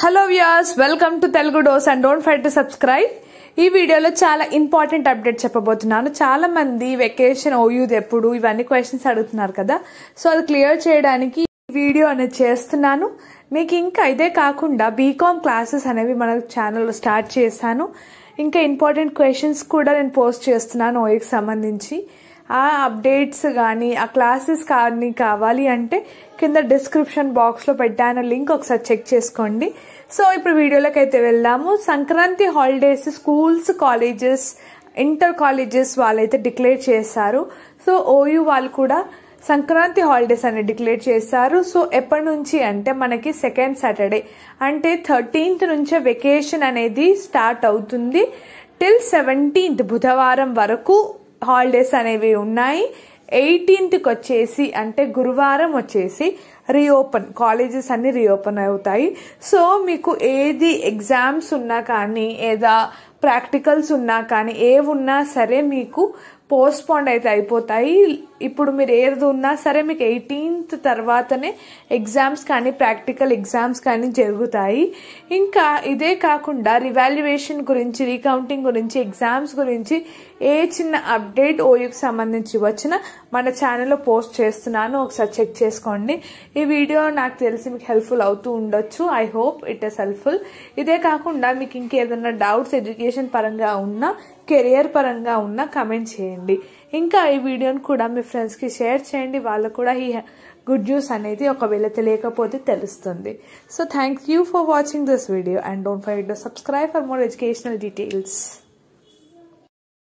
hello viewers welcome to Telugu dose and don't fight to subscribe ఈ వీడియోలో చాలా important update చెప్పబోతున్నాను చాలా మంది వెకేషన్ ఓయూది ఎప్పుడు ఇవన్నీ క్వశ్చన్స్ అడుగుతున్నారు కదా సో అది క్లియర్ చేయడానికి వీడియో అనేది చేస్తున్నాను మీకు ఇంకా ఇదే కాకుండా బీకామ్ క్లాసెస్ అనేవి మన ఛానల్లో స్టార్ట్ చేశాను ఇంకా ఇంపార్టెంట్ క్వశ్చన్స్ కూడా నేను పోస్ట్ చేస్తున్నాను ఓయూకి సంబంధించి ఆ అప్డేట్స్ కానీ ఆ క్లాసెస్ కానీ కావాలి అంటే కింద డిస్క్రిప్షన్ బాక్స్లో పెట్టాను లింక్ ఒకసారి చెక్ చేసుకోండి సో ఇప్పుడు వీడియోలోకి అయితే వెళ్దాము Sankranti holidays schools colleges inter colleges వాళ్ళైతే డిక్లేర్ చేశారు సో ఓయూ వాళ్ళు కూడా సంక్రాంతి హాలిడేస్ అనేది డిక్లేర్ చేశారు సో ఎప్పటి నుంచి అంటే మనకి సెకండ్ సాటర్డే అంటే థర్టీన్త్ నుంచే వెకేషన్ అనేది స్టార్ట్ అవుతుంది టిల్ సెవెంటీన్త్ బుధవారం వరకు హాలిడేస్ అనేవి ఉన్నాయి ఎయిటీన్త్కి వచ్చేసి అంటే గురువారం వచ్చేసి రీఓపెన్ కాలేజెస్ అన్నీ రీఓపెన్ అవుతాయి సో మీకు ఏది ఎగ్జామ్స్ ఉన్నా కానీ ఏదా ప్రాక్టికల్స్ ఉన్నా కానీ ఏవున్నా సరే మీకు పోస్ట్పోండ్ అయితే అయిపోతాయి ఇప్పుడు మీరు ఏది ఉన్నా సరే మీకు ఎయిటీన్త్ తర్వాతనే ఎగ్జామ్స్ కానీ ప్రాక్టికల్ ఎగ్జామ్స్ కానీ జరుగుతాయి ఇంకా ఇదే కాకుండా రివాల్యుయేషన్ గురించి రీకౌంటింగ్ గురించి ఎగ్జామ్స్ గురించి ఏ చిన్న అప్డేట్ ఓయూకి సంబంధించి వచ్చిన మన ఛానల్లో పోస్ట్ చేస్తున్నాను ఒకసారి చెక్ చేసుకోండి ఈ వీడియో నాకు తెలిసి మీకు హెల్ప్ఫుల్ అవుతూ ఉండొచ్చు I hope it is helpful ఇదే కాకుండా మీకు ఇంకేదన్నా డౌట్స్ ఎడ్యుకేషన్ పరంగా ఉన్నా కెరియర్ పరంగా ఉన్నా కమెంట్ చేయండి ఇంకా ఈ వీడియోని కూడా మీ ఫ్రెండ్స్కి షేర్ చేయండి వాళ్ళకు కూడా ఈ గుడ్ న్యూస్ అనేది ఒకవేళ తెలియకపోతే తెలుస్తుంది so thank you for watching this video and don't fight subscribe for more educational details